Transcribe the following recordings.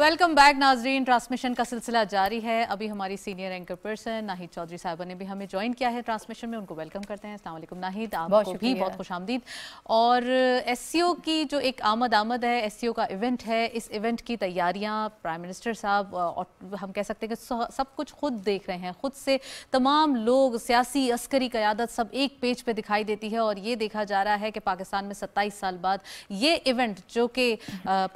Welcome back नाजरीन transmission का सिलसिला जारी है अभी हमारी senior anchor person Nahid Chaudhry साहबा ने भी हमें ज्वाइन किया है ट्रांसमिशन में उनको वेलकम करते हैं अस्सलाम नाहिद आपको भी बहुत खुश आमदीद और एस की जो एक आमद आमद है एस का इवेंट है इस इवेंट की तैयारियाँ प्राइम मिनिस्टर साहब और हम कह सकते हैं कि सब कुछ खुद देख रहे हैं खुद से तमाम लोग सियासी अस्करी क्यादत सब एक पेज पर दिखाई देती है और ये देखा जा रहा है कि पाकिस्तान में सत्ताईस साल बाद ये इवेंट जो कि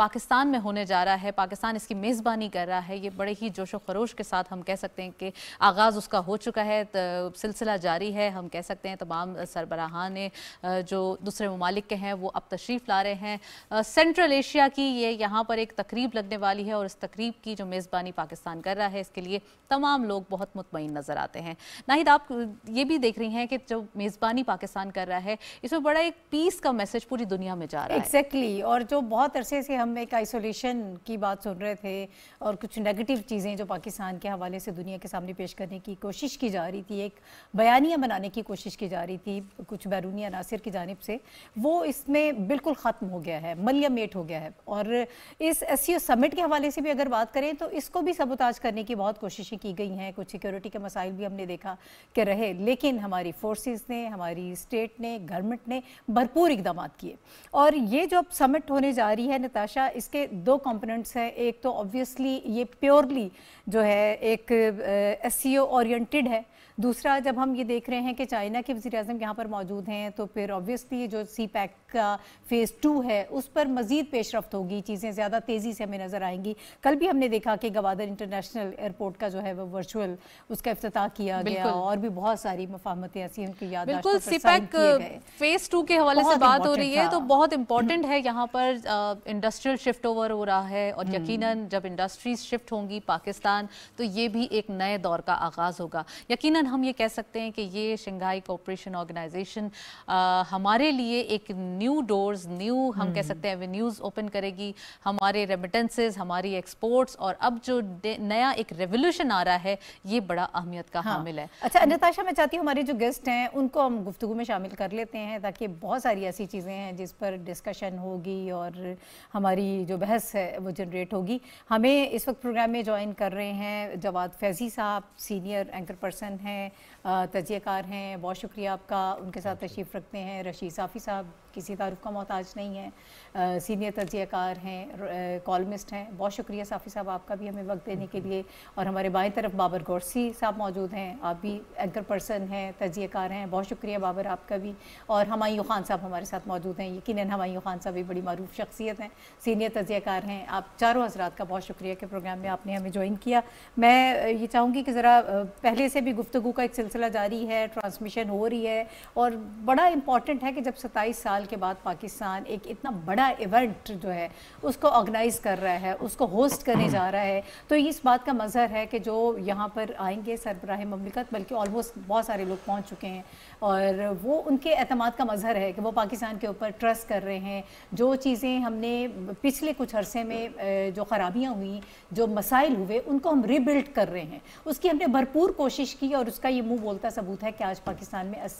पाकिस्तान में होने जा रहा है पाकिस्तान पाकिस्तान इसकी मेज़बानी कर रहा है ये बड़े ही जोश खरोश के साथ हम कह सकते हैं कि आगाज़ उसका हो चुका है तो सिलसिला जारी है हम कह सकते हैं तमाम सरबराहान जो दूसरे ममालिक के हैं वो अब तशरीफ़ ला रहे हैं सेंट्रल एशिया की ये यहाँ पर एक तकरीब लगने वाली है और इस तकरीब की जो मेज़बानी पाकिस्तान कर रहा है इसके लिए तमाम लोग बहुत मुतमिन नज़र आते हैं नाहिद आप ये भी देख रही हैं कि जो मेज़बानी पाकिस्तान कर रहा है इसमें बड़ा एक पीस का मैसेज पूरी दुनिया में जा रहा है एग्जैक्टली और जो बहुत अरसे से हम एक आइसोलेशन की बात सुन रहे रहे थे और कुछ नेगेटिव चीज़ें जो पाकिस्तान के हवाले से दुनिया के सामने पेश करने की कोशिश की जा रही थी एक बयानिया बनाने की कोशिश की जा रही थी कुछ बैरूनी अनासर की जानब से वो इसमें बिल्कुल ख़त्म हो गया है मलियामेट हो गया है और इस एस समिट e के हवाले से भी अगर बात करें तो इसको भी सबोताज करने की बहुत कोशिशें की गई हैं कुछ सिक्योरिटी के मसाइल भी हमने देखा कि रहे लेकिन हमारी फोर्सेस ने हमारी स्टेट ने गवर्नमेंट ने भरपूर इकदाम किए और ये जो अब समिट होने जा रही है नताशा इसके दो कंपोनेंट्स हैं एक एक तो ऑब्वियसली ये प्योरली जो है एक एस सी ओरिएंटेड है दूसरा जब हम ये देख रहे हैं कि चाइना के वजी अजम यहाँ पर मौजूद हैं तो फिर ऑब्वियसली जो सी पैक का फेज़ टू है उस पर मज़ीद पेशरफ होगी चीज़ें ज़्यादा तेज़ी से हमें नज़र आएंगी कल भी हमने देखा कि गवादर इंटरनेशनल एयरपोर्ट का जो है वो वर्चुअल उसका अफ्त किया गया और भी बहुत सारी मफामतें ऐसी उनकी याद बिल्कुल सिपैक फेज़ टू के हवाले से बात हो रही है तो बहुत इंपॉर्टेंट है यहाँ पर इंडस्ट्रियल शिफ्ट ओवर हो रहा है और यकीन जब इंडस्ट्रीज शिफ्ट होंगी पाकिस्तान तो ये भी एक नए दौर का आगाज़ होगा यकीन हम ये कह सकते हैं कि ये शंघाई कोऑपरेशन ऑर्गेनाइजेशन हमारे लिए एक न्यू डोर्स न्यू हम कह hmm. सकते हैं एवेन्यूज़ ओपन करेगी हमारे रेमिटेंसेज हमारी एक्सपोर्ट्स और अब जो नया एक रेवोल्यूशन आ रहा है ये बड़ा अहमियत का हाँ। हामिल है अच्छा नताशा मैं चाहती हूँ हमारे जो गेस्ट हैं उनको हम गुफ्तु में शामिल कर लेते हैं ताकि बहुत सारी ऐसी चीज़ें हैं जिस पर डिस्कशन होगी और हमारी जो बहस है वो जनरेट होगी हमें इस वक्त प्रोग्राम में ज्वाइन कर रहे हैं जवाद फैजी साहब सीनियर एंकर पर्सन हैं तजयकार हैं बहुत शुक्रिया आपका उनके साथ अच्छा। तशरीफ़ रखते हैं रशीद साफ़ी साहब किसी तारुफ का मोहताज नहीं है सीनियर तजयकार हैं कॉलमिस्ट हैं बहुत शुक्रिया साफ़ी साहब आपका भी हमें वक्त देने के लिए और हमारे बाएं तरफ बाबर गौरसी साहब मौजूद हैं आप भी एंकर पर्सन हैं तजयकार हैं बहुत शुक्रिया बाबर आपका भी और हमायूँ ख़ान साहब हमारे साथ मौजूद हैं यकीन हमायूँ ख़ान साहब भी बड़ी मरूफ शख्सियत हैं सीनियर तजयकार हैं आप चारों हजरात का बहुत शुक्रिया के प्रोग्राम में आपने हमें ज्वाइन किया मैं ये चाहूँगी कि ज़रा पहले से भी गुफ्तु का एक सिलसिला सिलसिला जारी है ट्रांसमिशन हो रही है और बड़ा इम्पॉर्टेंट है कि जब सत्ताईस साल के बाद पाकिस्तान एक इतना बड़ा इवेंट जो है उसको ऑर्गेनाइज कर रहा है उसको होस्ट करने जा रहा है तो इस बात का मज़हर है कि जो यहाँ पर आएंगे सरबराह ममलिकत बल्कि ऑलमोस्ट बहुत सारे लोग पहुँच चुके हैं और वो उनके अहतम का मज़हर है कि वो पाकिस्तान के ऊपर ट्रस्ट कर रहे हैं जो चीज़ें हमने पिछले कुछ अरसे में जो ख़राबियाँ हुई जो मसाइल हुए उनको हम रिबिल्ड कर रहे हैं उसकी हमने भरपूर कोशिश की और उसका ये मूव बोलता सबूत है कि आज पाकिस्तान में एस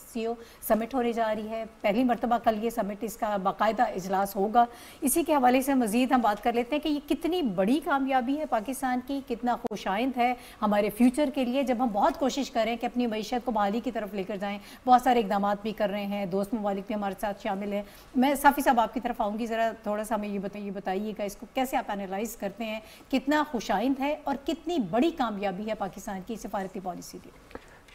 समिट होने जा रही है पहली मरतबा कल ये समिट इसका बाकायदा इजलास होगा इसी के हवाले से मज़ीद हम बात कर लेते हैं कि ये कितनी बड़ी कामयाबी है पाकिस्तान की कितना खुशाइंद है हमारे फ्यूचर के लिए जब हम बहुत कोशिश करें कि अपनी मीशत को बहाली की तरफ लेकर जाएँ बहुत सारे इकदाम भी कर रहे हैं दोस्त ममालिक भी हमारे साथ शामिल हैं मैं साफ़ी साहब आपकी तरफ आऊँगी ज़रा थोड़ा सा हमें ये बताइए बताइएगा इसको कैसे आप एनालाइज करते हैं कितना खुशाइंद है और कितनी बड़ी कामयाबी है पाकिस्तान की सफारती पॉलिसी की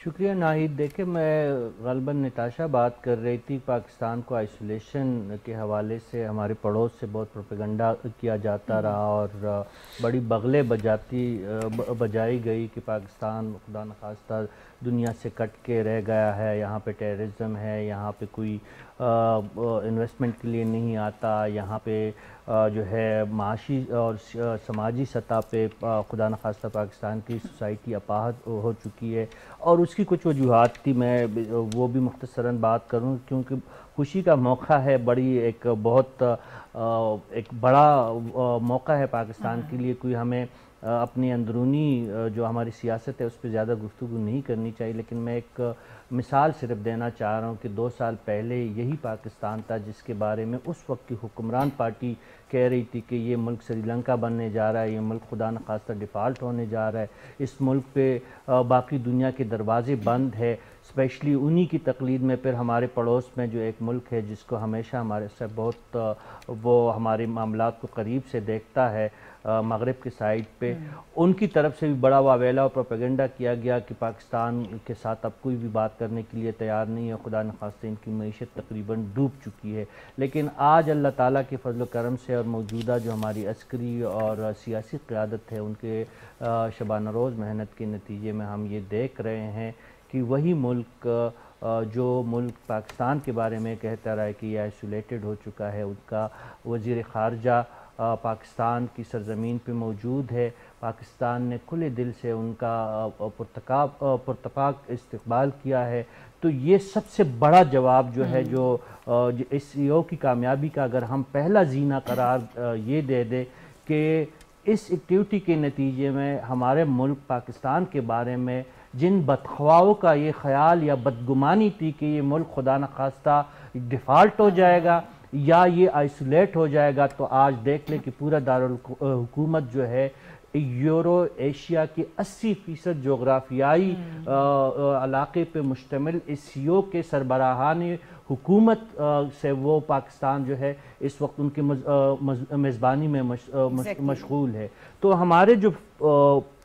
शुक्रिया नाहिद देखे मैं गलबन नताशा बात कर रही थी पाकिस्तान को आइसोलेशन के हवाले से हमारे पड़ोस से बहुत प्रोपेगंडा किया जाता हम्म। रहा और बड़ी बगले बजाती बजाई गई कि पाकिस्तान खुदा नखास्ता दुनिया से कट के रह गया है यहाँ पे टेररिज्म है यहाँ पे कोई इन्वेस्टमेंट के लिए नहीं आता यहाँ पे जो है माशी और समाजी सतह पे खुदा न खास्ता पाकिस्तान की सोसाइटी अपाहत हो चुकी है और उसकी कुछ वजूहत थी मैं वो भी मुख्तसरा बात करूँ क्योंकि खुशी का मौका है बड़ी एक बहुत एक बड़ा मौका है पाकिस्तान हाँ। के लिए कोई हमें अपनी अंदरूनी जो हमारी सियासत है उस पर ज़्यादा गुफ्तु नहीं करनी चाहिए लेकिन मैं एक मिसाल सिर्फ देना चाह रहा हूँ कि दो साल पहले यही पाकिस्तान था जिसके बारे में उस वक्त की हुक्मरान पार्टी कह रही थी कि ये मुल्क श्रीलंका बनने जा रहा है ये मुल्क खुदा न खास्तर डिफ़ाल्ट होने जा रहा है इस मुल्क पे बाकी दुनिया के दरवाजे बंद है स्पेशली उन्हीं की तकलीद में फिर हमारे पड़ोस में जो एक मुल्क है जिसको हमेशा हमारे से बहुत वो हमारे मामला को करीब से देखता है मगरब के साइड पे उनकी तरफ से भी बड़ा वावेला और प्रोपेगेंडा किया गया कि पाकिस्तान के साथ अब कोई भी बात करने के लिए तैयार नहीं है खुदा नखास्त इनकी मीशत तकरीबन डूब चुकी है लेकिन आज अल्लाह ताला के फजल करम से और मौजूदा जो हमारी अस्करी और सियासी क़्यादत है उनके शबाना रोज़ मेहनत के नतीजे में हम ये देख रहे हैं कि वही मुल्क जो मुल्क पाकिस्तान के बारे में कहता रहा है कि यह आइसोलेटेड हो चुका है उसका वजीर ख़ारजा पाकिस्तान की सरजमीन पर मौजूद है पाकिस्तान ने खुले दिल से उनका पुरतका पुरतपाक इस्तबाल किया है तो ये सबसे बड़ा जवाब जो है हम्म। जो इस सीओ की कामयाबी का अगर हम पहला जीना करार ये दे दें कि इस एक्टिविटी के नतीजे में हमारे मुल्क पाकिस्तान के बारे में जिन बदखवाओं का ये ख्याल या बदगुमानी थी कि ये मुल्क खुदा न खास्ता डिफ़ाल्ट हो जाएगा या ये आइसोलेट हो जाएगा तो आज देख लें कि पूरा दारकूमत जो है यूरो एशिया के 80 फ़ीसद जोग्राफियाई हम्म। इलाके पे मुश्तमिल इस यो के सरबराहानी हुकूमत से वो पाकिस्तान जो है इस वक्त उनके मेज़बानी में मश, exactly. मशगूल है तो हमारे जो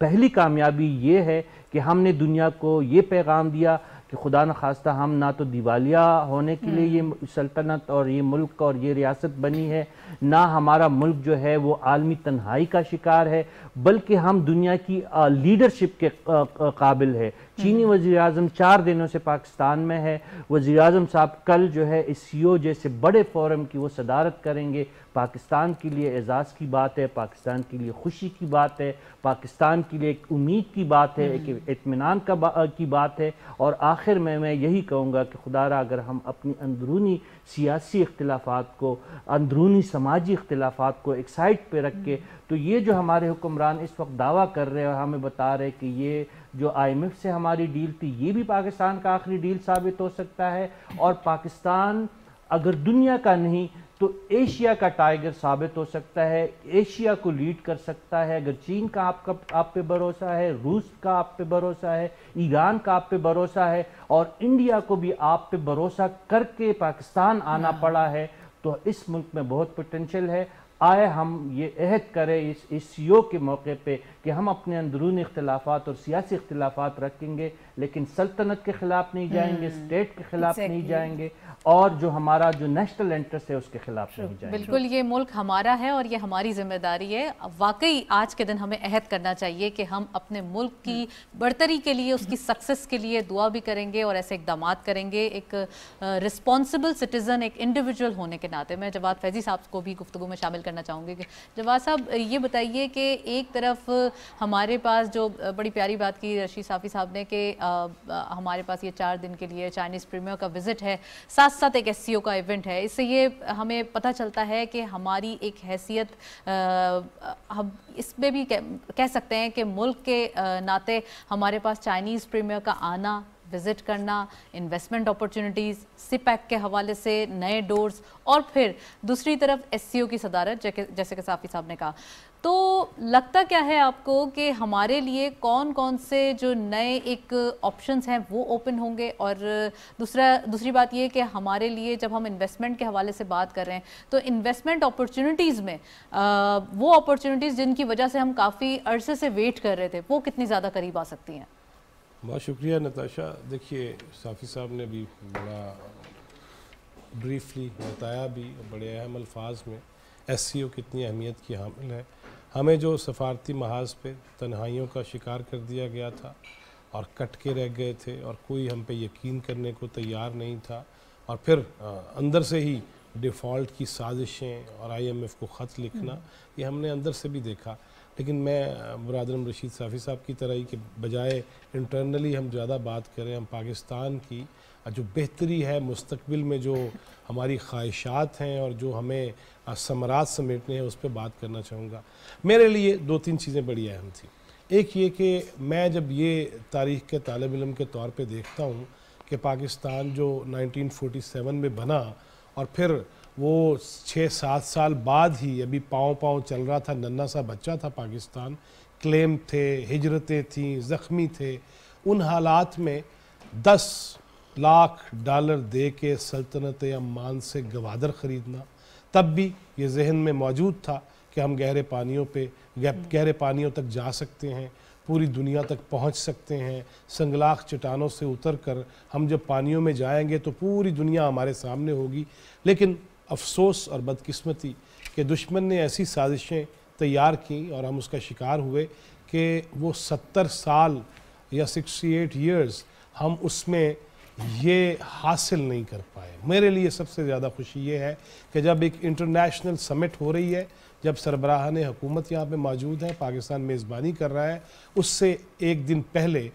पहली कामयाबी ये है कि हमने दुनिया को ये पैगाम दिया कि खुदा न खास्ता हम ना तो दिवालिया होने के लिए ये हम्म। सल्तनत और ये मुल्क और ये रियासत बनी है ना हमारा मुल्क जो है वो आलमी तन्हाई का शिकार है बल्कि हम दुनिया की लीडरशिप के काबिल है चीनी हम्म। वजी अजम चार दिनों से पाकिस्तान में है वजी अजम साहब कल जो है इस सी ओ जैसे बड़े फोरम की वो सदारत करेंगे पाकिस्तान के लिए एजाज़ की बात है पाकिस्तान के लिए खुशी की बात है पाकिस्तान के लिए एक उम्मीद की बात है एक हम्म। इतमान का बा, की बात है और आखिर में मैं यही कहूँगा कि खुदा अगर हम अपनी अंदरूनी सियासी इख्तलाफात को अंदरूनी समाजी इख्तलाफात को एक साइड पर रख के हम्म। तो ये जो हमारे हुक्मरान इस वक्त दावा कर रहे हैं और हमें बता रहे हैं कि ये जो आईएमएफ से हमारी डील थी ये भी पाकिस्तान का आखिरी डील साबित हो सकता है और पाकिस्तान अगर दुनिया का नहीं तो एशिया का टाइगर साबित हो सकता है एशिया को लीड कर सकता है अगर चीन का आपका आप पे भरोसा है रूस का आप पे भरोसा है ईरान का आप पे भरोसा है और इंडिया को भी आप पे भरोसा करके पाकिस्तान आना हाँ। पड़ा है तो इस मुल्क में बहुत पोटेंशियल है आए हम ये अहद करें इस सी के मौके पे कि हम अपने अंदरूनी इख्तलाफा और सियासी इख्तलाफा रखेंगे लेकिन सल्तनत के ख़िलाफ़ नहीं जाएंगे हम्म, स्टेट के ख़िलाफ़ exactly. नहीं जाएंगे और जो हमारा जो नेशनल इंटरेस्ट है उसके ख़िलाफ़ नहीं जाएंगे बिल्कुल ये मुल्क हमारा है और ये हमारी जिम्मेदारी है वाकई आज के दिन हमें अहद करना चाहिए कि हम अपने मुल्क की हम्म। बढ़तरी के लिए उसकी सक्सेस के लिए दुआ भी करेंगे और ऐसे इकदाम करेंगे एक रिस्पॉन्सिबल सिटीज़न एक इंडिविजुअल होने के नाते मैं जवाब फैजी साहब को भी गुफ्तु में शामिल करना चाहूँगी जवाब साहब ये बताइए कि एक तरफ हमारे पास जो बड़ी प्यारी बात की रशी साफ़ी साहब ने कि हमारे पास ये चार दिन के लिए चाइनीज़ प्रीमियर का विजिट है साथ साथ एक एस का इवेंट है इससे ये हमें पता चलता है कि हमारी एक हैसियत हम इसमें भी कह, कह सकते हैं कि मुल्क के नाते हमारे पास चाइनीज़ प्रीमियर का आना विज़िट करना इन्वेस्टमेंट अपॉर्चुनिटीज़ सिपैक के हवाले से नए डोर्स और फिर दूसरी तरफ एससीओ की सदारत जैसे कि साफ़ी साहब ने कहा तो लगता क्या है आपको कि हमारे लिए कौन कौन से जो नए एक ऑप्शंस हैं वो ओपन होंगे और दूसरा दूसरी बात ये कि हमारे लिए जब हम इन्वेस्टमेंट के हवाले से बात कर रहे हैं तो इन्वेस्टमेंट अपॉर्चुनिटीज़ में आ, वो अपॉर्चुनिटीज़ जिनकी वजह से हम काफ़ी अरसे से वेट कर रहे थे वो कितनी ज़्यादा करीब आ सकती हैं बहुत शुक्रिया नताशा देखिए साफ़ी साहब ने भी बड़ा ब्रीफली बताया भी बड़े अहम अल्फाज में एस कितनी अहमियत की हामिल है हमें जो सफारती महाज पे तन्हाइयों का शिकार कर दिया गया था और कट के रह गए थे और कोई हम पे यकीन करने को तैयार नहीं था और फिर अंदर से ही डिफ़ॉल्ट की साजिशें और आईएमएफ को ख़त लिखना हम्म। ये हमने अंदर से भी देखा लेकिन मैं बुरादरम रशीद साफ़ी साहब की तरह ही के बजाय इंटरनली हम ज़्यादा बात करें हम पाकिस्तान की जो बेहतरी है मुस्तबिल में जो हमारी ख्वाहिशात हैं और जो हमें समरात समेटने हैं उस पर बात करना चाहूँगा मेरे लिए दो तीन चीज़ें बड़ी अहम थी एक ये कि मैं जब ये तारीख़ के तालब इम के तौर पर देखता हूँ कि पाकिस्तान जो 1947 में बना और फिर वो छः सात साल बाद ही अभी पाँव पाँव चल रहा था नन्ना सा बच्चा था पाकिस्तान क्लेम थे हिजरतें थीं ज़ख्मी थे उन हालात में दस लाख डॉलर दे के सल्तनत अम्मान से गवादर ख़रीदना तब भी ये जहन में मौजूद था कि हम गहरे पानियों पे गहरे पानियों तक जा सकते हैं पूरी दुनिया तक पहुंच सकते हैं संगलाख चट्टानों से उतर कर हम जब पानियों में जाएंगे तो पूरी दुनिया हमारे सामने होगी लेकिन अफसोस और बदकिस्मती कि दुश्मन ने ऐसी साजिशें तैयार की और हम उसका शिकार हुए कि वो सत्तर साल या सिक्सटी एट ईयर्स हम उसमें ये हासिल नहीं कर पाए मेरे लिए सबसे ज़्यादा खुशी ये है कि जब एक इंटरनेशनल समिट हो रही है जब ने हुकूमत यहाँ पे मौजूद है पाकिस्तान मेज़बानी कर रहा है उससे एक दिन पहले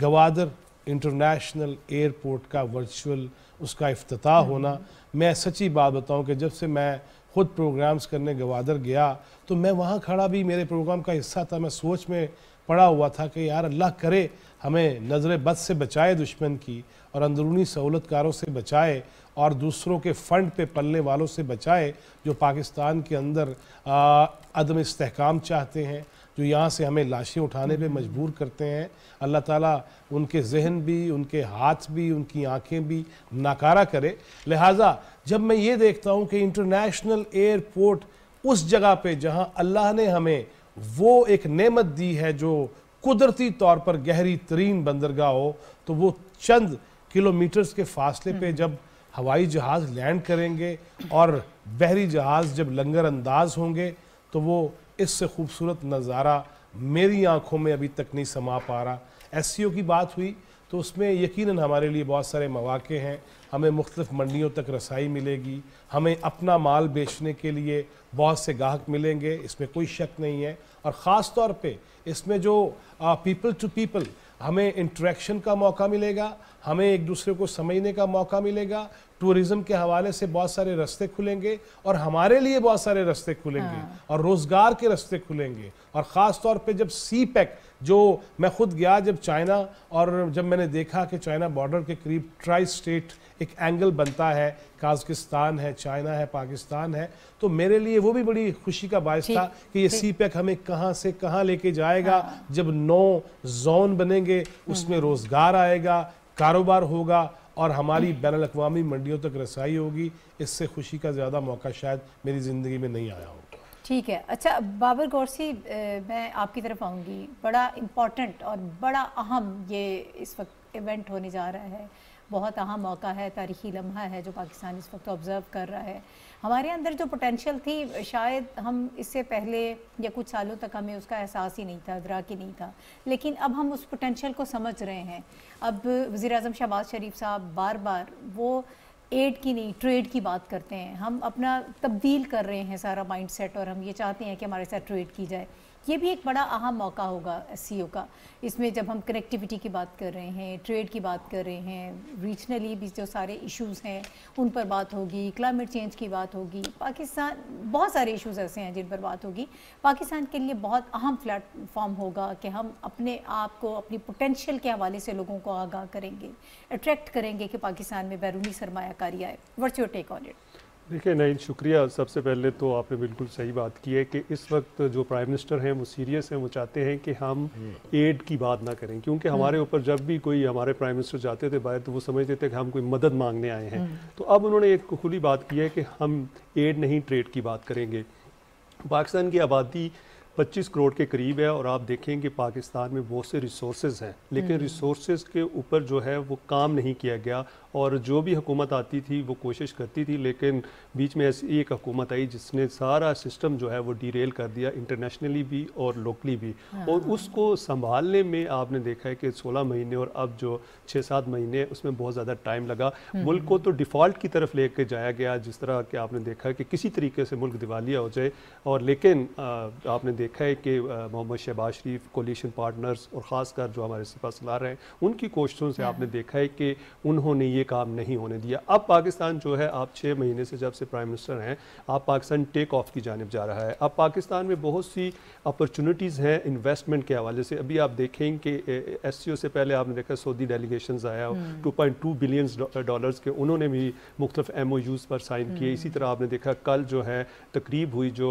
गवादर इंटरनेशनल एयरपोर्ट का वर्चुअल उसका अफ्ताह हम्म। होना मैं सच्ची बात बताऊँ कि जब से मैं ख़ुद प्रोग्राम्स करने गवादर गया तो मैं वहाँ खड़ा भी मेरे प्रोग्राम का हिस्सा था मैं सोच में पड़ा हुआ था कि यार अल्लाह करे हमें नज़र बद से बचाए दुश्मन की और अंदरूनी सहूलतकारों से बचाए और दूसरों के फ़ंड पे पलने वालों से बचाए जो पाकिस्तान के अंदर अदम इसकाम चाहते हैं जो यहाँ से हमें लाशें उठाने पे मजबूर करते हैं अल्लाह ताला उनके जहन भी उनके हाथ भी उनकी आँखें भी नाकारा करे लिहाजा जब मैं ये देखता हूँ कि इंटरनेशनल एयरपोर्ट उस जगह पे जहाँ अल्लाह ने हमें वो एक नेमत दी है जो कुदरती तौर पर गहरी तरीन बंदरगाह हो तो वो चंद किलोमीटर्स के फासले पे हम्म। जब हवाई जहाज़ लैंड करेंगे और बहरी जहाज़ जब लंगर अंदाज होंगे तो वो इससे खूबसूरत नज़ारा मेरी आंखों में अभी तक नहीं समा पा रहा एस की बात हुई तो उसमें यकीन हमारे लिए बहुत सारे मौाक़े हैं हमें मुख्तफ मंडियों तक रसाई मिलेगी हमें अपना माल बेचने के लिए बहुत से गाहक मिलेंगे इसमें कोई शक नहीं है और ख़ास तौर पर इसमें जो पीपल टू पीपल हमें इंट्रैक्शन का मौका मिलेगा हमें एक दूसरे को समझने का मौका मिलेगा टूरिज्म के हवाले से बहुत सारे रास्ते खुलेंगे और हमारे लिए बहुत सारे रास्ते खुलेंगे हाँ। और रोज़गार के रास्ते खुलेंगे और ख़ास तौर पे जब सी पैक e जो मैं खुद गया जब चाइना और जब मैंने देखा कि चाइना बॉर्डर के करीब ट्राई स्टेट एक एंगल बनता है काजकिस्तान है चाइना है पाकिस्तान है तो मेरे लिए वो भी बड़ी खुशी का बायस था कि ये सी पैक e हमें कहाँ से कहाँ लेके जाएगा हाँ। जब नौ जोन बनेंगे उसमें हम्म। रोज़गार आएगा कारोबार होगा और हमारी बैन अवी मंडियों तक रसाई होगी इससे खुशी का ज़्यादा मौका शायद मेरी ज़िंदगी में नहीं आया होगा ठीक है अच्छा बाबर गौरसी मैं आपकी तरफ आऊँगी बड़ा इम्पॉर्टेंट और बड़ा अहम ये इस वक्त इवेंट होने जा रहा है बहुत अहम मौका है तारीखी लम्हा है जो पाकिस्तान इस वक्त ऑब्ज़र्व कर रहा है हमारे अंदर जो पोटेंशियल थी शायद हम इससे पहले या कुछ सालों तक हमें उसका एहसास ही नहीं था अदराक ही नहीं था लेकिन अब हम उस पोटेंशियल को समझ रहे हैं अब वज़ी अजम शहबाज शरीफ साहब बार बार वो एड की नहीं ट्रेड की बात करते हैं हम अपना तब्दील कर रहे हैं सारा माइंड और हम ये चाहते हैं कि हमारे साथ ट्रेड की जाए ये भी एक बड़ा अहम मौका होगा एस का इसमें जब हम कनेक्टिविटी की बात कर रहे हैं ट्रेड की बात कर रहे हैं रीजनली भी जो सारे इश्यूज़ हैं उन पर बात होगी क्लाइमेट चेंज की बात होगी पाकिस्तान बहुत सारे इश्यूज़ ऐसे हैं जिन पर बात होगी पाकिस्तान के लिए बहुत अहम प्लेटफॉर्म होगा कि हम अपने आप को अपनी पोटेंशियल के हवाले से लोगों को आगाह करेंगे अट्रैक्ट करेंगे कि पाकिस्तान में बैरूनी सरमाकारी आए वर्च योर टेक ऑन इट देखिए नहीं शुक्रिया सबसे पहले तो आपने बिल्कुल सही बात की है कि इस वक्त जो प्राइम मिनिस्टर हैं वो सीरियस हैं वो चाहते हैं कि हम हम्म। एड की बात ना करें क्योंकि हम्म। हमारे ऊपर जब भी कोई हमारे प्राइम मिनिस्टर जाते थे बाहर तो वो समझते थे कि हम कोई मदद मांगने आए हैं हम्म। तो अब उन्होंने एक खुली बात की है कि हम एड नहीं ट्रेड की बात करेंगे पाकिस्तान की आबादी 25 करोड़ के करीब है और आप देखें कि पाकिस्तान में बहुत से रिसोर्सेज हैं लेकिन रिसोर्सेज के ऊपर जो है वो काम नहीं किया गया और जो भी हुकूमत आती थी वो कोशिश करती थी लेकिन बीच में ऐसी एक हुकूमत आई जिसने सारा सिस्टम जो है वो डीरेल कर दिया इंटरनेशनली भी और लोकली भी हाँ। और उसको संभालने में आपने देखा है कि सोलह महीने और अब जो छः सात महीने उसमें बहुत ज़्यादा टाइम लगा हम्म। मुल्क को तो डिफ़ॉल्ट की तरफ ले कर जाया गया जिस तरह कि आपने देखा है कि किसी तरीके से मुल्क दिवालिया हो जाए और लेकिन आपने देखा है कि मोहम्मद शहबाज शरीफ कोलिशन पार्टनर्स और ख़ासकर जो हमारे सिपा सलार हैं उनकी कोशिशों से हाँ। आपने देखा है कि उन्होंने ये ये काम नहीं होने दिया अब पाकिस्तान जो है आप छः महीने से जब से प्राइम मिनिस्टर हैं आप पाकिस्तान टेक ऑफ की जानब जा रहा है अब पाकिस्तान में बहुत सी अपॉर्चुनिटीज़ हैं इन्वेस्टमेंट के हवाले से अभी आप देखें कि एस से पहले आपने देखा सऊदी डेलीगेशन आया two point two billion dollars के उन्होंने भी मुख्तफ एम पर साइन किए हम्म। इसी तरह आपने देखा कल जो है तकरीब हुई जो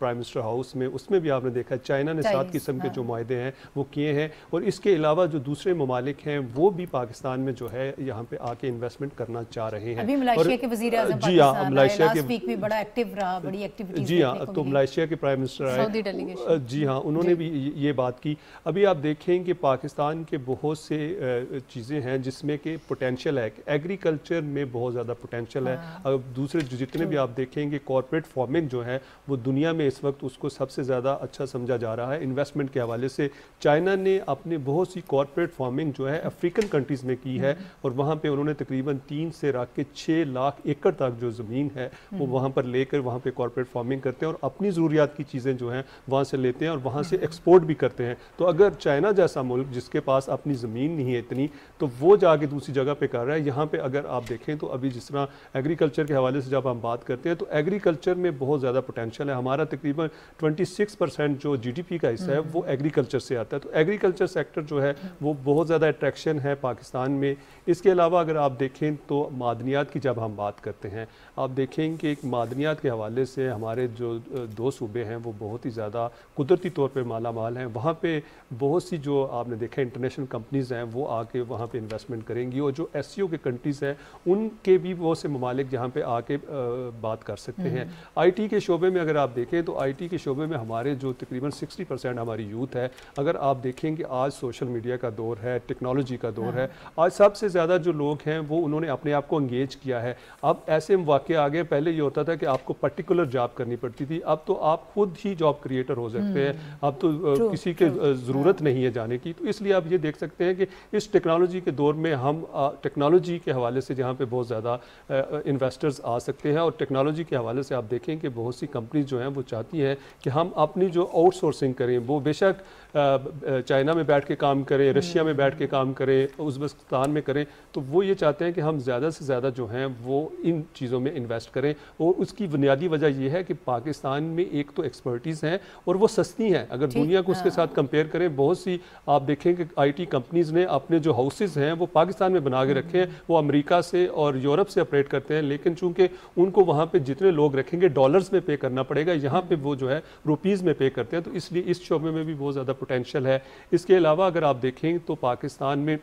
प्राइम मिनिस्टर हाउस में उसमें भी आपने देखा चाइना ने सात किस्म के हाँ। जो माहे हैं वो किए हैं और इसके अलावा जो दूसरे ममालिक हैं वो भी पाकिस्तान में जो है यहाँ पे आके इन्वेस्टमेंट करना चाह रहे हैं जी हाँ मलेशिया के जी हाँ तो मलेशिया के प्राइम मिनिस्टर आए जी हाँ उन्होंने भी ये बात की अभी आप देखें कि पाकिस्तान के बहुत से चीज़ें हैं जिसमें कि पोटेंशियल है एग्रीकल्चर में बहुत ज़्यादा पोटेंशियल है हाँ। अब दूसरे जितने भी आप देखेंगे कॉरपोरेट फॉर्मिंग जो है वो दुनिया में इस वक्त उसको सबसे ज़्यादा अच्छा समझा जा रहा है इन्वेस्टमेंट के हवाले से चाइना ने अपने बहुत सी कॉरपोरेट फार्मिंग जो है अफ्रीकन कंट्रीज़ में की है हम्म। और वहाँ पर उन्होंने तकरीबन तीन से रख के छः लाख एकड़ तक जो ज़मीन है वो हम्म। वहाँ पर लेकर वहाँ पे कॉरपोरेट फार्मिंग करते हैं और अपनी ज़रूरियात की चीज़ें जो हैं वहाँ से लेते हैं और वहाँ से एक्सपोर्ट हम्म। भी करते हैं तो अगर चाइना जैसा मुल्क जिसके पास अपनी ज़मीन नहीं है इतनी तो वो जाके दूसरी जगह पर कर रहा है यहाँ पर अगर आप देखें तो अभी जिस तरह एग्रीकल्चर के हवाले से जब हम बात करते हैं तो एग्रीकल्चर में बहुत ज़्यादा पोटेंशल है हमारा तकरीबन ट्वेंटी जो जी का हिस्सा है वो एग्रीकल्चर हम्म। से आता है तो एग्रीकल्चर सेक्टर जो है वो बहुत ज़्यादा अट्रैक्शन है पाकिस्तान में इसके अलावा अगर आप देखें तो मादनियात की जब हम बात करते हैं आप देखें कि एक मादनियात के हवाले से हमारे जो दो सूबे हैं वो बहुत ही ज़्यादा कुदरती तौर पर माला माल हैं वहाँ पर बहुत सी जो आपने देखा इंटरनेशनल कंपनीज़ हैं वो आके वहाँ पर इन्वेस्टमेंट करेंगी और जो एस के कंट्रीज़ हैं उनके भी बहुत से ममालिक जहाँ पर आके बात कर सकते हैं हम्म। आई टी के शोबे में अगर आप देखें तो आई टी के शोबे में हमारे जो तकरीबन सिक्सटी परसेंट हमारी यूथ है अगर आप देखें कि आज सोशल मीडिया का दौर है टेक्नोलॉजी का दौर है हम्म। आज सबसे ज़्यादा जो लोग लोग हैं वो उन्होंने अपने आप को इंगेज किया है अब ऐसे वाक़े आगे पहले ये होता था कि आपको पर्टिकुलर जॉब करनी पड़ती थी अब तो आप खुद ही जॉब क्रिएटर हो सकते हैं हम्म। अब तो true, किसी के ज़रूरत नहीं है जाने की तो इसलिए आप ये देख सकते हैं कि इस टेक्नोलॉजी के दौर में हम टेक्नोलॉजी के हवाले से जहाँ पर बहुत ज़्यादा इन्वेस्टर्स आ सकते हैं और टेक्नोलॉजी के हवाले से आप देखें कि बहुत सी कंपनी जो हैं वो चाहती हैं कि हम अपनी जो आउटसोर्सिंग करें वो बेशक चाइना में बैठ के काम करें हम्म। रशिया में बैठ के काम करें उजबस्तान में करें तो वो ये चाहते हैं कि हम ज़्यादा से ज़्यादा जो हैं वो इन चीज़ों में इन्वेस्ट करें और उसकी बुनियादी वजह यह है कि पाकिस्तान में एक तो एक्सपर्टीज़ हैं और वो सस्ती हैं अगर दुनिया को उसके हाँ। साथ कंपेयर करें बहुत सी आप देखें कि टी कंपनीज़ ने अपने जो हाउसेज़ हैं वो पाकिस्तान में बना के रखे हैं हम्म। वो अमरीका से और यूरोप से ऑपरेट करते हैं लेकिन चूँकि उनको वहाँ पर जितने लोग रखेंगे डॉलर्स में पे करना पड़ेगा यहाँ पर वो जो है रुपीज़ में पे करते हैं तो इसलिए इस शोबे में भी बहुत ज़्यादा पोटेंशल है इसके अलावा अगर आप देखें तो पाकिस्तान में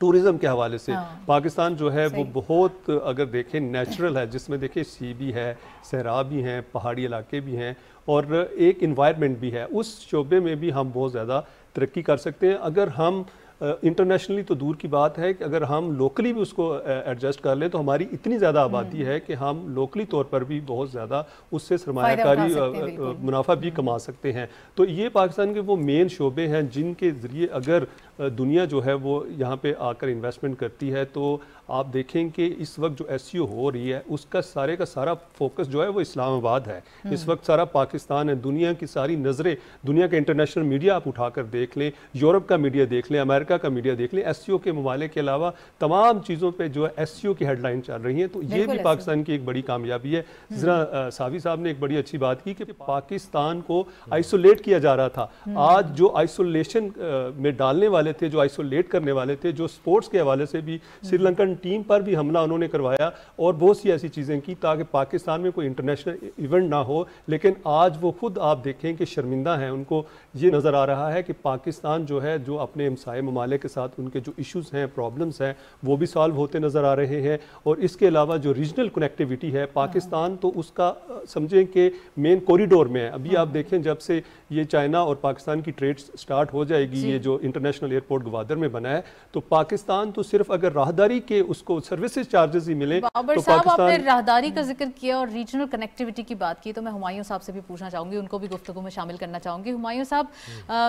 टूरिज़म के हवाले से हाँ। पाकिस्तान जो है वो बहुत अगर देखें नेचुरल है जिसमें देखें सी भी है सहरा भी हैं पहाड़ी इलाके भी हैं और एक इन्वायरमेंट भी है उस शोबे में भी हम बहुत ज़्यादा तरक्की कर सकते हैं अगर हम इंटरनेशनली तो दूर की बात है कि अगर हम लोकली भी उसको एडजस्ट कर लें तो हमारी इतनी ज़्यादा आबादी हम्म। है कि हम लोकली तौर पर भी बहुत ज़्यादा उससे सरमाकारी मुनाफा भी कमा सकते हैं तो ये पाकिस्तान के वो मेन शोबे हैं जिनके ज़रिए अगर दुनिया जो है वो यहाँ पर आकर इन्वेस्टमेंट करती है तो आप देखें कि इस वक्त जो एस e हो रही है उसका सारे का सारा फोकस जो है वो इस्लामाबाद है हम्म। इस वक्त सारा पाकिस्तान है दुनिया की सारी नज़रें दुनिया का इंटरनेशनल मीडिया आप उठाकर देख लें यूरोप का मीडिया देख लें अमेरिका का मीडिया देख लें एस e के ममालिक के अलावा तमाम चीज़ों पर जो है एस e की हेडलाइन चल रही हैं तो ये भी पाकिस्तान की एक बड़ी कामयाबी है हम्म। जरा सावी साहब ने एक बड़ी अच्छी बात की कि हम्म। पाकिस्तान को आइसोलेट किया जा रहा था आज जो आइसोलेशन में डालने वाले थे जो आइसोलेट करने वाले थे जो स्पोर्ट्स के हवाले से भी श्रीलंकन टीम पर भी हमला उन्होंने करवाया और बहुत सी ऐसी चीज़ें की ताकि पाकिस्तान में कोई इंटरनेशनल इवेंट ना हो लेकिन आज वो खुद आप देखें कि शर्मिंदा हैं उनको ये नज़र आ रहा है कि पाकिस्तान जो है जो अपने हमसाय ममालिक के साथ उनके जो इश्यूज़ हैं प्रॉब्लम्स हैं वो भी सॉल्व होते नज़र आ रहे हैं और इसके अलावा जो रीजनल कनेक्टिविटी है पाकिस्तान तो उसका समझें कि मेन कॉरिडोर में है अभी आप हाँ। देखें जब से ये चाइना और पाकिस्तान की ट्रेड स्टार्ट हो जाएगी ये जो इंटरनेशनल एयरपोर्ट ग्वादर में बना है तो पाकिस्तान तो सिर्फ अगर राहदारी के उसको सर्विसेज चार्जेस ही मिले तो पाकिस्तान आपने राहदारी का जिक्र किया और रीजनल कनेक्टिविटी की बात की तो मैं हुमायूं साहब से भी पूछना चाहूंगी उनको भी गुफ्तु में शामिल करना चाहूंगी हुमायूं साहब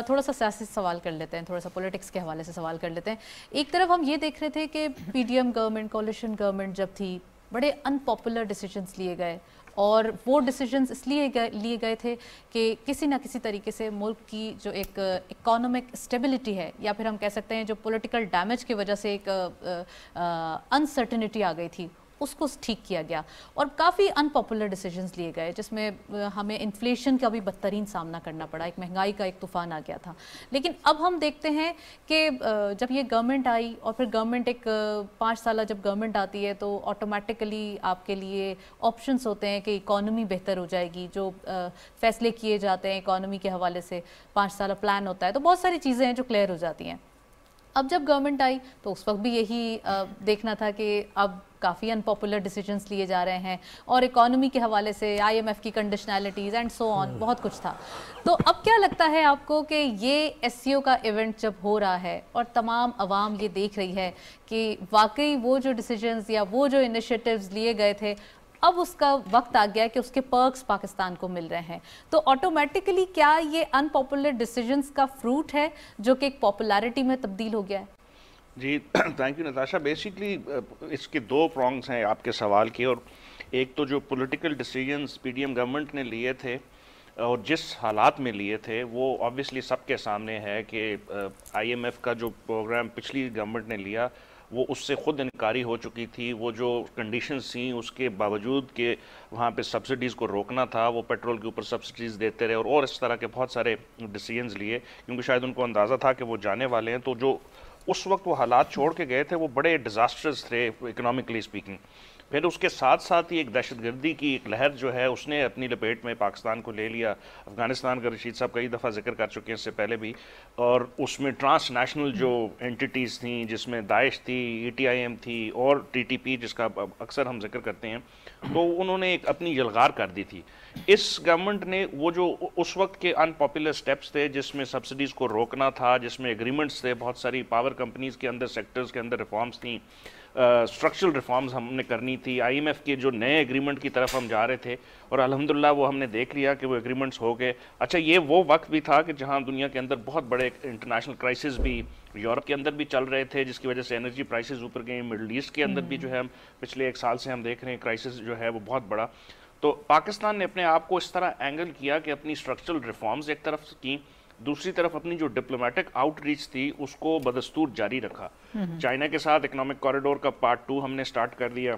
थोड़ा सा सियासी सवाल कर लेते हैं थोड़ा सा पॉलिटिक्स के हवाले से सवाल कर लेते हैं एक तरफ हम ये देख रहे थे कि पी गवर्नमेंट कॉलिशन गवर्नमेंट जब थी बड़े अनपॉपुलर डिसीजन लिए गए और वो डिसीजंस इसलिए गए लिए गए थे कि किसी ना किसी तरीके से मुल्क की जो एक इकोनॉमिक uh, स्टेबिलिटी है या फिर हम कह सकते हैं जो पॉलिटिकल डैमेज की वजह से एक अनसर्टनिटी uh, uh, आ गई थी उसको ठीक किया गया और काफ़ी अनपॉपुलर डिसीजंस लिए गए जिसमें हमें इन्फ्लेशन का भी बदतरीन सामना करना पड़ा एक महंगाई का एक तूफान आ गया था लेकिन अब हम देखते हैं कि जब ये गवर्नमेंट आई और फिर गवर्नमेंट एक पाँच साल जब गवर्नमेंट आती है तो ऑटोमेटिकली आपके लिए ऑप्शंस होते हैं कि इकॉनमी बेहतर हो जाएगी जो फैसले किए जाते हैं इकॉनमी के हवाले से पाँच साल प्लान होता है तो बहुत सारी चीज़ें हैं जो क्लियर हो जाती हैं अब जब गवर्नमेंट आई तो उस वक्त भी यही देखना था कि अब काफ़ी अनपॉपुलर डिसीजंस लिए जा रहे हैं और इकोनॉमी के हवाले से आईएमएफ की कंडीशनैलिटीज़ एंड सो ऑन बहुत कुछ था तो अब क्या लगता है आपको कि ये एस e का इवेंट जब हो रहा है और तमाम आवाम ये देख रही है कि वाकई वो जो डिसीजंस या वो जो इनिशिएटिव्स लिए गए थे अब उसका वक्त आ गया कि उसके पर्क्स पाकिस्तान को मिल रहे हैं तो ऑटोमेटिकली क्या ये अनपॉपुलर डिसीजंस का फ्रूट है जो कि एक पॉपुलैरिटी में तब्दील हो गया है जी थैंक यू नताशा बेसिकली इसके दो प्रॉन्ग्स हैं आपके सवाल के और एक तो जो पॉलिटिकल डिसीजंस पीडीएम गवर्नमेंट ने लिए थे और जिस हालात में लिए थे वो ऑब्वियसली सबके सामने है कि आईएमएफ uh, का जो प्रोग्राम पिछली गवर्नमेंट ने लिया वो उससे ख़ुद इनकारी हो चुकी थी वो जो कंडीशन थी उसके बावजूद के वहाँ पे सब्सिडीज़ को रोकना था वो पेट्रोल के ऊपर सब्सिडीज़ देते रहे और, और इस तरह के बहुत सारे डिसीजंस लिए क्योंकि शायद उनको अंदाज़ा था कि वो जाने वाले हैं तो जो उस वक्त वो हालात छोड़ के गए थे वो बड़े डिज़ास्टर्स थे इकनॉमिकली स्पीकिंग फिर उसके साथ साथ ही एक दहशतगर्दी की एक लहर जो है उसने अपनी लपेट में पाकिस्तान को ले लिया अफगानिस्तान का रशीद साहब कई दफ़ा जिक्र कर चुके हैं इससे पहले भी और उसमें ट्रांसनेशनल जो एंटिटीज़ थी जिसमें दाइश थी ई टी आई एम थी और टी टी पी जिसका अक्सर हम जिक्र करते हैं तो उन्होंने एक अपनी यलगार कर दी थी इस गवर्नमेंट ने वो जो उस वक्त के अनपॉपुलर स्टेप्स थे जिसमें सब्सिडीज़ को रोकना था जिसमें एग्रीमेंट्स थे बहुत सारी पावर कंपनीज़ के अंदर सेक्टर्स के अंदर रिफॉर्म्स थी स्ट्रक्चरल रिफॉर्म्स हमने करनी थी आईएमएफ के जो नए एग्रीमेंट की तरफ हम जा रहे थे और अलहमदिल्ला वो हमने देख लिया कि वो एग्रीमेंट्स हो गए अच्छा ये वो वक्त भी था कि जहाँ दुनिया के अंदर बहुत बड़े इंटरनेशनल क्राइसिस भी यूरोप के अंदर भी चल रहे थे जिसकी वजह से एनर्जी प्राइसिस ऊपर गई मिडल ईस्ट के अंदर भी जो है हम पिछले एक साल से हम देख रहे हैं क्राइसिस जो है वो बहुत बड़ा तो पाकिस्तान ने अपने आप को इस तरह एंगल किया कि अपनी स्ट्रक्चरल रिफॉर्म्स एक तरफ की दूसरी तरफ अपनी जो डिप्लोमेटिक आउटरीच थी उसको बदस्तूर जारी रखा हम्म। चाइना के साथ इकोनॉमिक कॉरिडोर का पार्ट टू हमने स्टार्ट कर दिया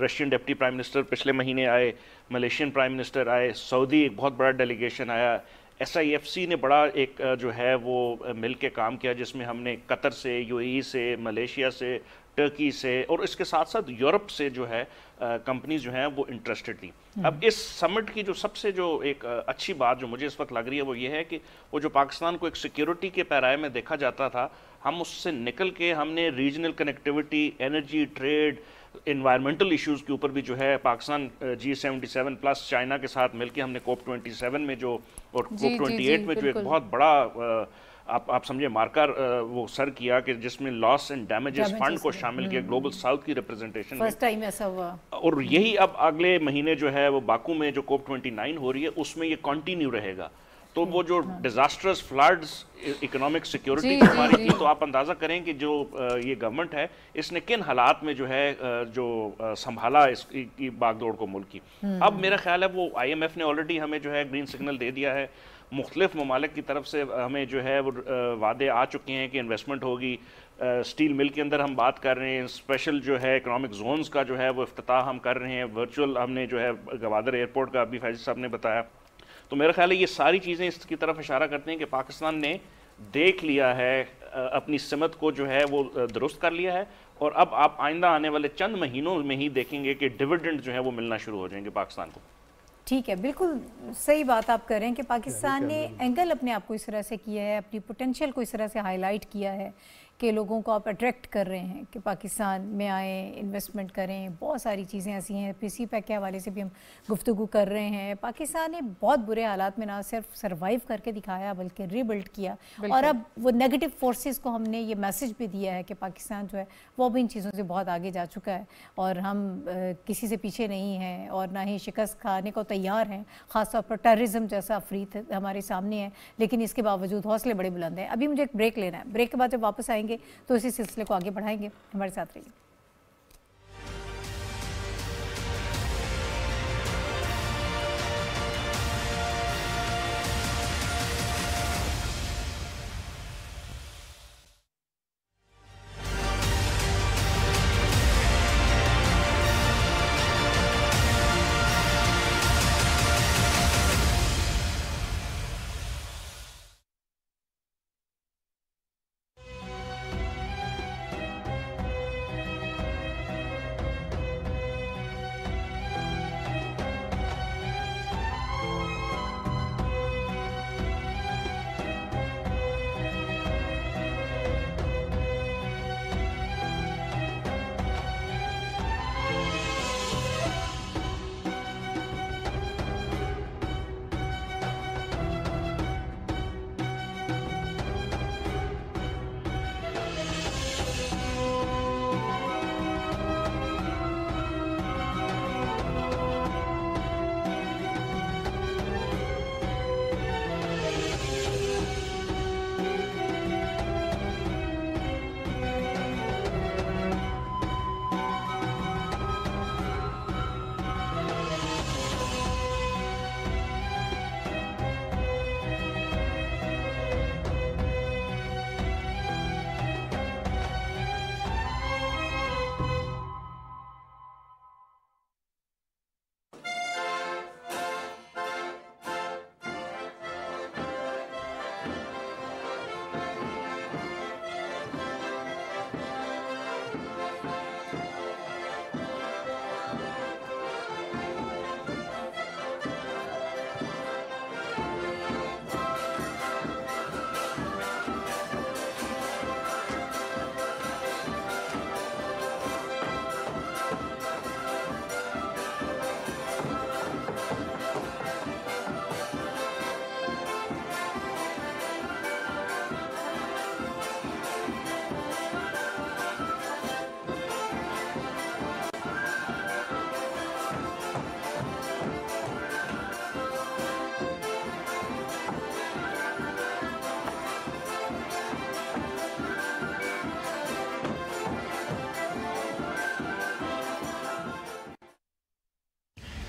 रशियन डिप्टी प्राइम मिनिस्टर पिछले महीने आए मलेशियन प्राइम मिनिस्टर आए सऊदी एक बहुत बड़ा डेलीगेशन आया एस आई एफ सी ने बड़ा एक जो है वो मिल के काम किया जिसमें हमने कतर से यू ई e से मलेशिया से टर्की से और इसके साथ साथ यूरोप से जो है कंपनीज जो हैं वो इंटरेस्टेड थी हम्म। अब इस समिट की जो सबसे जो एक अच्छी बात जो मुझे इस वक्त लग रही है वो ये है कि वो जो पाकिस्तान को एक सिक्योरिटी के पैराए में देखा जाता था हम उससे निकल के हमने regional connectivity energy trade environmental issues के ऊपर भी जो है Pakistan G seventy seven plus China के साथ मिलकर हमने कोप ट्वेंटी सेवन में जो और कोप ट्वेंटी एट में जो एक बहुत बड़ा आप आप समझे मार्कर वो सर किया कि जिसमें लॉस एंड डैमेजेस फंड को शामिल किया ग्लोबल हम्म। साउथ की रिप्रेजेंटेशन फर्स्ट टाइम ऐसा हुआ और यही अब अगले महीने जो है वो बाकू में जो कोप 29 हो रही है उसमें ये कंटिन्यू रहेगा तो वो जो डिजास्टर्स फ्लड्स इकोनॉमिक सिक्योरिटी हमारी थी तो आप अंदाज़ा करें कि जो ये गवर्नमेंट है इसने किन हालात में जो है जो संभाला इसकी बागदौड़ को मुल्क की हम्म। अब मेरा ख्याल है वो आईएमएफ ने ऑलरेडी हमें जो है ग्रीन सिग्नल दे दिया है मुख्तलिफ ममालिक की तरफ से हमें जो है वो वादे आ चुके हैं कि इन्वेस्टमेंट होगी स्टील मिल के अंदर हम बात कर रहे हैं स्पेशल जो है इकनॉमिक जोनस का जो है वो अफ्ताह हम कर रहे हैं वर्चुअल हमने जो है गवादर एयरपोर्ट का अभी फैज साहब ने बताया तो मेरा ख्याल है ये सारी चीज़ें इसकी तरफ इशारा करते हैं कि पाकिस्तान ने देख लिया है अपनी समत को जो है वो दुरुस्त कर लिया है और अब आप आइंदा आने वाले चंद महीनों में ही देखेंगे कि डिविडेंड जो है वो मिलना शुरू हो जाएंगे पाकिस्तान को ठीक है बिल्कुल सही बात आप कर रहे हैं कि पाकिस्तान ने एंगल अपने आप को इस तरह से किया है अपनी पोटेंशियल को इस तरह से हाईलाइट किया है के लोगों को आप अट्रैक्ट कर रहे हैं कि पाकिस्तान में आए इन्वेस्टमेंट करें बहुत सारी चीज़ें ऐसी हैं पी सी पैक के हवाले से भी हम गुफ्तु कर रहे हैं पाकिस्तान ने बहुत बुरे हालात में ना सिर्फ सर्वाइव करके दिखाया बल्कि रीबिल्ड किया और अब वो नेगेटिव फोर्सेस को हमने ये मैसेज भी दिया है कि पाकिस्तान जो है वो भी इन चीज़ों से बहुत आगे जा चुका है और हम किसी से पीछे नहीं हैं और ना ही शिकस्त खाने को तैयार हैं ख़ासतौर पर टेररिज्म जैसा अफरीत हमारे सामने है लेकिन इसके बावजूद हौसले बड़े बुलंद हैं अभी मुझे एक ब्रेक लेना है ब्रेक के बाद जब वापस आएंगे करेंगे तो इसी सिलसिले को आगे बढ़ाएंगे हमारे साथ रहिए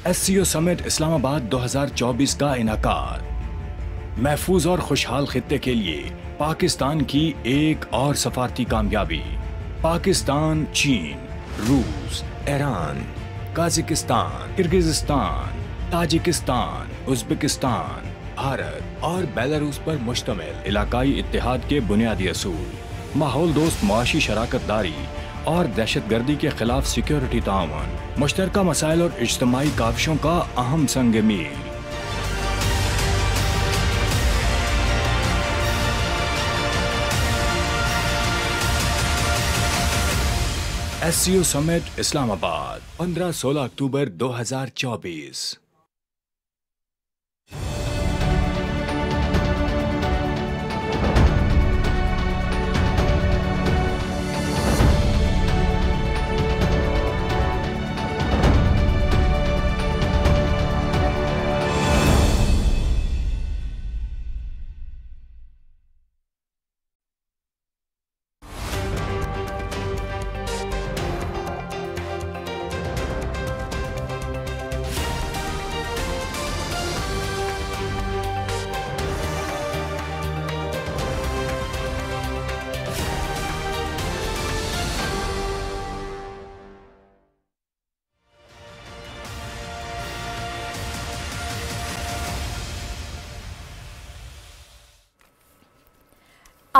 एस समिट इस्लामाबाद 2024 का इनाकार महफूज और खुशहाल खत्े के लिए पाकिस्तान की एक और सफारती कामयाबी पाकिस्तान चीन रूस Iran Kazakhstan Kyrgyzstan Tajikistan Uzbekistan Bharat और बेलारूस पर मुश्तमिल इलाकाई इतिहाद के बुनियादी असूल माहौल दोस्त मुआशी शराकत दारी और दहशत गर्दी के खिलाफ सिक्योरिटी तावन मुश्तर मसाइल और इज्तमाही काविशों का अहम संग मील S C O summit Islamabad पंद्रह सोलह अक्टूबर दो हजार चौबीस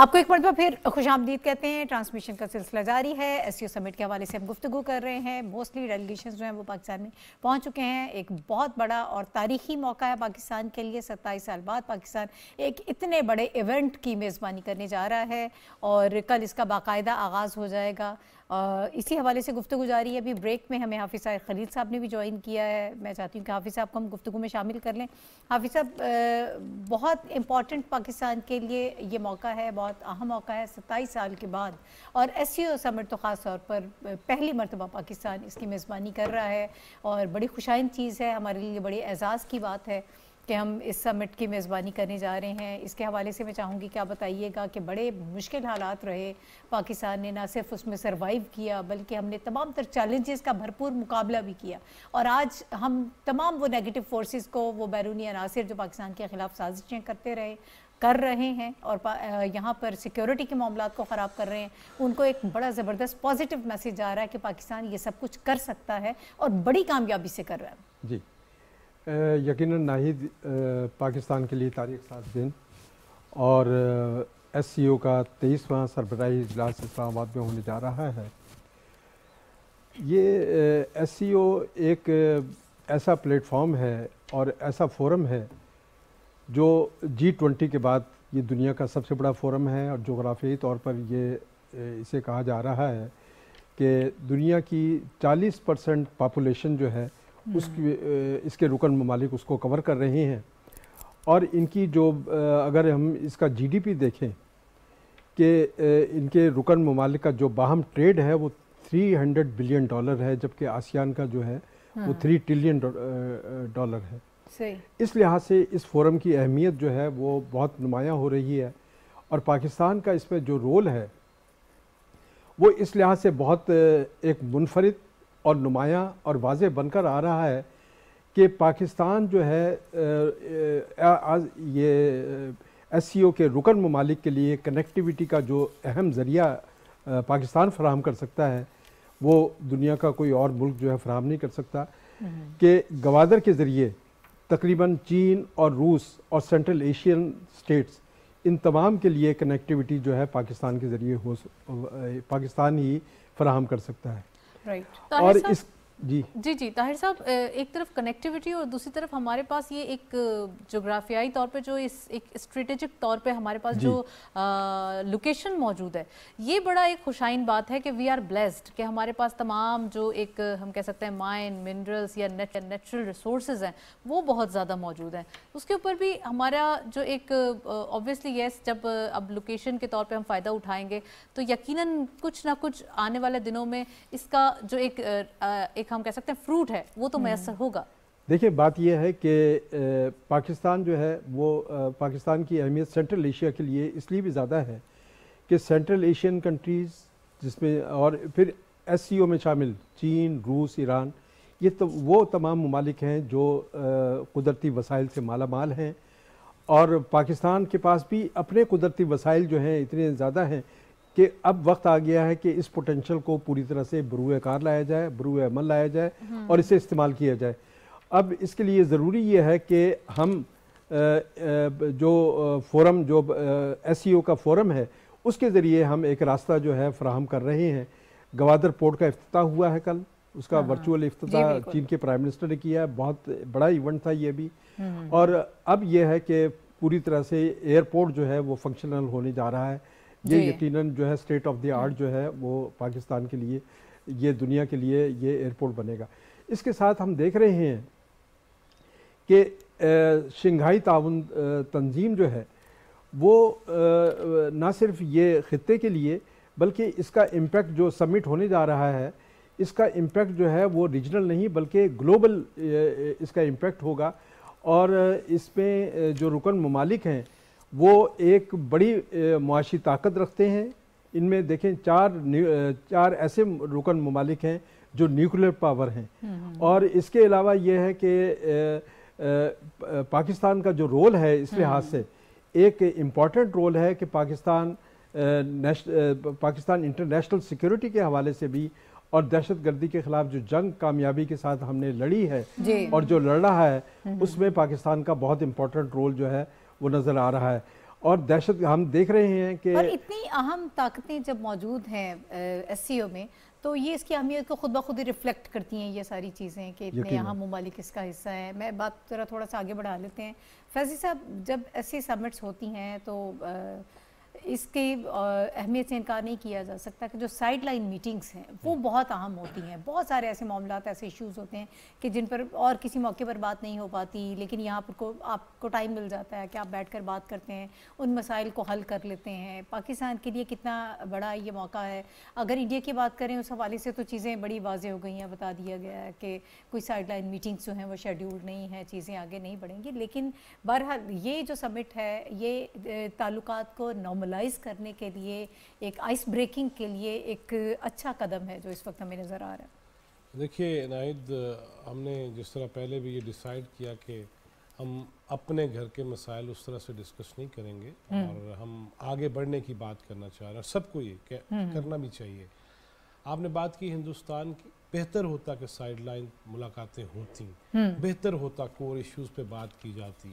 आपको एक मरतबा फिर खुश आमदीद कहते हैं ट्रांसमिशन का सिलसिला जारी है एस सी ओ समिट के हवाले से हम गुफ्तु कर रहे हैं मोस्टली डेलीगेशन जो हैं वो पाकिस्तान में पहुँच चुके हैं एक बहुत बड़ा और तारीखी मौका है पाकिस्तान के लिए सत्ताईस साल बाद पाकिस्तान एक इतने बड़े इवेंट की मेज़बानी करने जा रहा है और कल इसका बाकायदा आगाज़ हो जाएगा इसी हवाले से गुफ्तु जारी है अभी ब्रेक में हमें हाफि साहब खलील साहब ने भी ज्वाइन किया है मैं चाहती हूँ कि हाफि साहब को हम गुफ्तु में शामिल कर लें हाफि साहब बहुत इम्पॉर्टेंट पाकिस्तान के लिए ये मौका है बहुत अहम मौका है सत्ताईस साल के बाद और एस सी ओ समर तो ख़ास तौर पर पहली मरतबा पाकिस्तान इसकी मेज़बानी कर रहा है और बड़ी खुशाइन चीज़ है हमारे लिए बड़े एजाज़ की बात है कि हम इस समिट की मेज़बानी करने जा रहे हैं इसके हवाले से मैं चाहूँगी क्या बताइएगा कि बड़े मुश्किल हालात रहे पाकिस्तान ने ना सिर्फ उसमें सर्वाइव किया बल्कि हमने तमाम तर चैलेंजेस का भरपूर मुकाबला भी किया और आज हम तमाम वो नेगेटिव फोर्सेस को वो बैरूनी अनासर जो पाकिस्तान के ख़िलाफ़ साजिशें करते रहे कर रहे हैं और यहाँ पर सिक्योरिटी के मामला को ख़राब कर रहे हैं उनको एक बड़ा ज़बरदस्त पॉजिटिव मैसेज आ रहा है कि पाकिस्तान ये सब कुछ कर सकता है और बड़ी कामयाबी से कर रहा है जी ना नाहिद पाकिस्तान के लिए तारीख सात दिन और एस सी ओ का तेईसवां सरबराही इजलास इस्लामाबाद में होने जा रहा है ये एस सी ओ एक ऐसा प्लेटफॉर्म है और ऐसा फोरम है जो जी ट्वेंटी के बाद ये दुनिया का सबसे बड़ा फोरम है और जोग्राफी तौर पर ये इसे कहा जा रहा है कि दुनिया की 40 परसेंट पापोलेशन जो है हम्म। उसकी इसके रुकन ममालिक उसको कवर कर रहे हैं और इनकी जो अगर हम इसका जीडीपी देखें कि इनके रुकन ममालिक का जो बाहम ट्रेड है वो 300 बिलियन डॉलर है जबकि आसियान का जो है वो थ्री ट्रिलियन डॉलर है इस लिहाज से इस फोरम की अहमियत जो है वो बहुत नुमाया हो रही है और पाकिस्तान का इसमें जो रोल है वो इस लिहाज से बहुत एक मुनफरद और नुमायाँ और वाज बनकर आ रहा है कि पाकिस्तान जो है ये एस e के रुकन ममालिक के लिए कनेक्टिविटी का जो अहम ज़रिया पाकिस्तान फराहम कर सकता है वो दुनिया का कोई और मुल्क जो है फराहम नहीं कर सकता हम्म। कि गवादर के ज़रिए तकरीबन चीन और रूस और सेंट्रल एशियन स्टेट्स इन तमाम के लिए कनेक्टिविटी जो है पाकिस्तान के ज़रिए हो पाकिस्तान ही फराहम कर सकता है right. जी जी जी ताहिर साहब एक तरफ कनेक्टिविटी और दूसरी तरफ हमारे पास ये एक जोग्राफियाई तौर पे जो इस एक स्ट्रेटेजिक तौर पे हमारे पास जो लोकेशन मौजूद है ये बड़ा एक खुशाइन बात है कि वी आर ब्लेस्ड कि हमारे पास तमाम जो एक हम कह सकते हैं माइन मिनरल्स या नेचुरल रिसोर्स हैं वो बहुत ज़्यादा मौजूद हैं उसके ऊपर भी हमारा जो एक ऑबियसली येस जब अब लोकेशन के तौर पर हम फ़ायदा उठाएंगे तो यकीन कुछ ना कुछ आने वाले दिनों में इसका जो एक, एक एक हम कह सकते हैं फ्रूट है वो तो मैसर हम्म। होगा देखिए बात यह है कि पाकिस्तान जो है वो पाकिस्तान की अहमियत सेंट्रल एशिया के लिए इसलिए भी ज़्यादा है कि सेंट्रल एशियन कंट्रीज़ जिसमें और फिर एस में शामिल चीन रूस ईरान ये तो वो तमाम ममालिक हैं जो कुदरती वसाइल से माला माल हैं और पाकिस्तान के पास भी अपने कुदरती वसाइल जो हैं इतने ज़्यादा हैं कि अब वक्त आ गया है कि इस पोटेंशियल को पूरी तरह से बरूए कार लाया जाए बरूए अमल लाया जाए हम्म। और इसे इस्तेमाल किया जाए अब इसके लिए ज़रूरी ये है कि हम जो फोरम जो एस e का फोरम है उसके ज़रिए हम एक रास्ता जो है फ्राहम कर रहे हैं गवादर पोर्ट का अफ्ताह हुआ है कल उसका वर्चुअल हाँ, अफ्ताह हाँ। चीन के प्राइम मिनिस्टर ने किया है बहुत बड़ा इवेंट था ये भी हम्म। और अब यह है कि पूरी तरह से एयरपोर्ट जो है वो फंक्शनल होने जा रहा है ये यकीनन जो है स्टेट ऑफ द आर्ट जो है वो पाकिस्तान के लिए ये दुनिया के लिए ये एयरपोर्ट बनेगा इसके साथ हम देख रहे हैं कि शंघाई ताउन तंजीम जो है वो ना सिर्फ ये ख़त्े के लिए बल्कि इसका इम्पेक्ट जो समिट होने जा रहा है इसका इम्पेक्ट जो है वो रीजनल नहीं बल्कि ग्लोबल इसका इम्पेक्ट होगा और इसमें जो रुकन ममालिक हैं वो एक बड़ी मुआशी ताकत रखते हैं इनमें देखें चार चार ऐसे रुकन ममालिक हैं जो न्यूक्लियर पावर हैं हम्म। और इसके अलावा ये है कि पाकिस्तान का जो रोल है इस लिहाज हम्म। से एक इम्पॉर्टेंट रोल है कि पाकिस्तान पाकिस्तान इंटरनेशनल सिक्योरिटी के हवाले से भी और दहशत गर्दी के खिलाफ जो जंग कामयाबी के साथ हमने लड़ी है और जो लड़ रहा है हम्म। उसमें पाकिस्तान का बहुत इम्पोर्टेंट रोल जो है वो नज़र आ रहा है और दहशत हम देख रहे हैं कि इतनी अहम ताकतें जब मौजूद हैं एस में तो ये इसकी अहमियत को खुद ब खुद रिफ्लेक्ट करती हैं ये सारी चीज़ें कि इतने अहम ममालिक इसका हिस्सा है मैं बात ज़रा थोड़ा सा आगे बढ़ा लेते हैं फैजी साहब जब ऐसी समिट्स होती हैं तो आ, इसके अहमियत से इनकार नहीं किया जा सकता कि जो साइड लाइन मीटिंग्स हैं वो हम्म। बहुत अहम होती हैं बहुत सारे ऐसे मामला ऐसे इश्यूज़ होते हैं कि जिन पर और किसी मौके पर बात नहीं हो पाती लेकिन यहाँ पर को आपको टाइम मिल जाता है कि आप बैठ कर बात करते हैं उन मसाइल को हल कर लेते हैं पाकिस्तान के लिए कितना बड़ा ये मौका है अगर इंडिया की बात करें उस हवाले से तो चीज़ें बड़ी वाजे हो गई हैं बता दिया गया है कि कोई साइड लाइन मीटिंग्स जो हैं वो शेड्यूल्ड नहीं है चीज़ें आगे नहीं बढ़ेंगी लेकिन बहरहाल ये जो समिट है ये ताल्लुक को नॉर्मल स्टेबलाइज करने के लिए एक आइस ब्रेकिंग के लिए एक अच्छा कदम है जो इस वक्त हमें नज़र आ रहा है देखिए नाहिद हमने जिस तरह पहले भी ये डिसाइड किया कि हम अपने घर के मसाइल उस तरह से डिस्कस नहीं करेंगे हम्म। और हम आगे बढ़ने की बात करना चाह रहे हैं सबको ये हम्म। करना भी चाहिए आपने बात की हिंदुस्तान की बेहतर होता कि साइडलाइन मुलाकातें होती हम्म। बेहतर होता कोर इश्यूज़ पे बात की जाती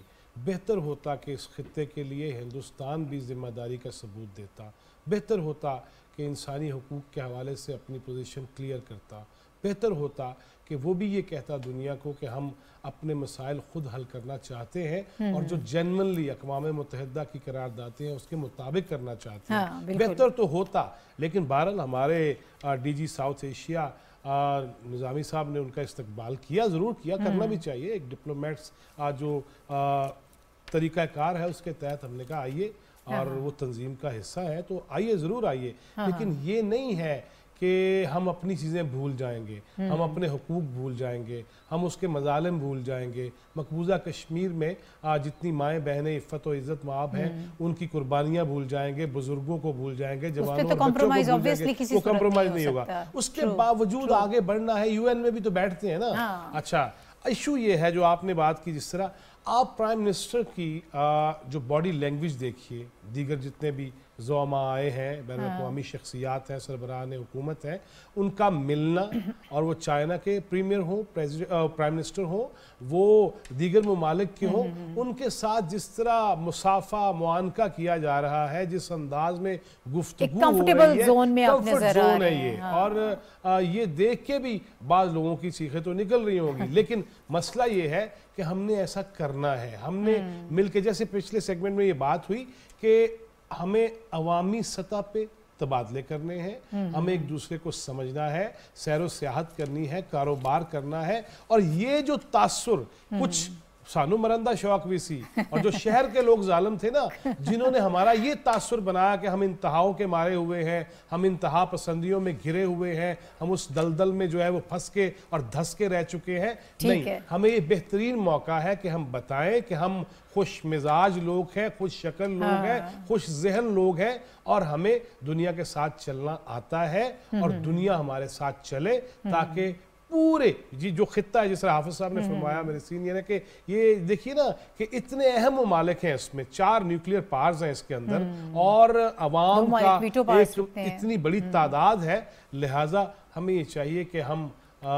बेहतर होता कि इस खत्े के लिए हिंदुस्तान भी जिम्मेदारी का सबूत देता बेहतर होता कि इंसानी हकूक़ के हवाले से अपनी पोजीशन क्लियर करता बेहतर होता कि वो भी ये कहता दुनिया को कि हम अपने मसाइल खुद हल करना चाहते हैं हम्म। और जो जनरली अकवा मुतहदा की दाते हैं उसके मुताबिक करना चाहते हैं हाँ, बेहतर तो होता लेकिन बहरल हमारे D G South Asia Nizami साहब ने उनका इस्तकबाल किया ज़रूर किया करना हम्म। भी चाहिए एक डिप्लोमेट्स जो तरीक़ाकार है उसके तहत हमने कहा आइए हाँ, और हाँ। वो तंजीम का हिस्सा है तो आइए ज़रूर आइए हाँ, लेकिन ये नहीं है कि हम अपनी चीज़ें भूल जाएंगे हम हम्म। अपने हकूक भूल जाएंगे हम उसके मजालम भूल जाएंगे मकबूजा कश्मीर में आज जितनी माएँ बहनें इफ़त और इज़्ज़त माब हैं हम्म। उनकी कुर्बानियाँ भूल जाएंगे बुजुर्गों को भूल जाएंगे जवानों तो कॉम्प्रोमाइज वो नहीं होगा उसके बावजूद आगे बढ़ना है एन में भी तो बैठते हैं ना हाँ। अच्छा इशू ये है जो आपने बात की जिस तरह आप प्राइम मिनिस्टर की जो बॉडी लैंग्वेज देखिए दीगर जितने भी जोमा आए हैं बैन हाँ। अवी शख्सियात हैं सरबराहान हुकूमत हैं उनका मिलना और वो चाइना के प्रीमियर हों प्राइम मिनिस्टर हों वो दीगर ममालिक के हों हम्म, हम्म, हम्म। उनके साथ जिस तरह मुसाफा मुआनका किया जा रहा है जिस अंदाज में गुफ्त जोन है ये हाँ। और ये देख के भी बाद लोगों की सीखें तो निकल रही होंगी लेकिन मसला ये है कि हमने ऐसा करना है हमने के जैसे पिछले सेगमेंट में ये बात हुई कि हमें अवामी सतह पे तबादले करने हैं हम्म। हमें एक दूसरे को समझना है सैर सियाहत करनी है कारोबार करना है और ये जो तासुर कुछ हम्म। सानू मरण का शौक भी सी और जो शहर के लोग जालम थे ना जिन्होंने हमारा ये तासुर बनाया कि हम इंतहाओं के मारे हुए हैं हम इंतहा पसंदियों में घिरे हुए हैं हम उस दलदल में जो है वो फंस के और धस के रह चुके हैं नहीं है। हमें ये बेहतरीन मौका है कि हम बताएं कि हम खुश मिजाज लोग हैं खुश शक्ल लोग हाँ। हैं खुश जहन लोग हैं और हमें दुनिया के साथ चलना आता है और हम्म। दुनिया हमारे साथ चले ताकि पूरे जी जो खत्ता है जिस तरह हाफिज साहब ने हम्म, हम्म। फरमाया मेरे सीनियर है कि ये देखिए ना कि इतने अहम ममालिक हैं इसमें चार न्यूक्लियर पावर्स हैं इसके अंदर हम्म। और अवाम का एक इतनी बड़ी तादाद है लिहाजा हमें ये चाहिए कि हम आ,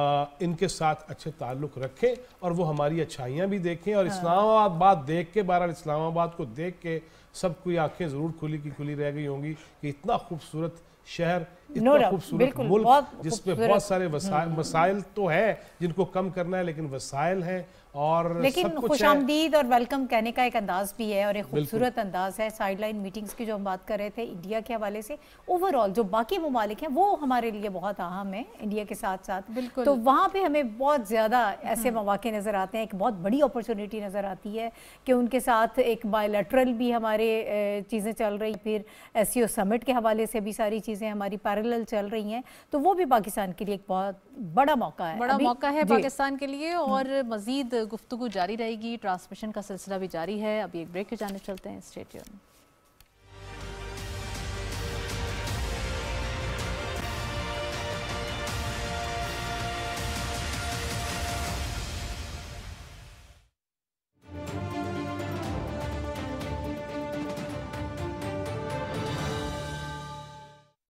इनके साथ अच्छे ताल्लुक रखें और वो हमारी अच्छाइयाँ भी देखें और हाँ। इस्लामाबाद देख के बहरहाल इस्लामाबाद को देख के सब कोई आँखें ज़रूर खुली की खुली रह गई होंगी कि इतना खूबसूरत शहर इतना खूबसूरत मुल्क जिसमें बहुत सारे हम्म। मसाइल तो है जिनको कम करना है लेकिन वसाइल है और लेकिन खुश आमदीद और वेलकम कहने का एक अंदाज भी है और एक खूबसूरत अंदाज है साइड लाइन मीटिंग्स की जो हम बात कर रहे थे इंडिया के हवाले से ओवरऑल जो बाकी ममालिक हैं वो हमारे लिए बहुत अहम है इंडिया के साथ साथ बिल्कुल तो वहाँ पे हमें बहुत ज़्यादा ऐसे हम्म। मौाक़े नज़र आते हैं एक बहुत बड़ी अपॉर्चुनिटी नज़र आती है कि उनके साथ एक बायोलेट्रल भी हमारे चीज़ें चल रही फिर एस समिट e के हवाले से भी सारी चीज़ें हमारी पैर पैरेलल चल रही हैं तो वो भी पाकिस्तान के लिए एक बहुत बड़ा मौका है बड़ा मौका है पाकिस्तान के लिए और मजीद गुफ्तु जारी रहेगी ट्रांसमिशन का सिलसिला भी जारी है अभी एक ब्रेक के जाने चलते हैं स्टेडियम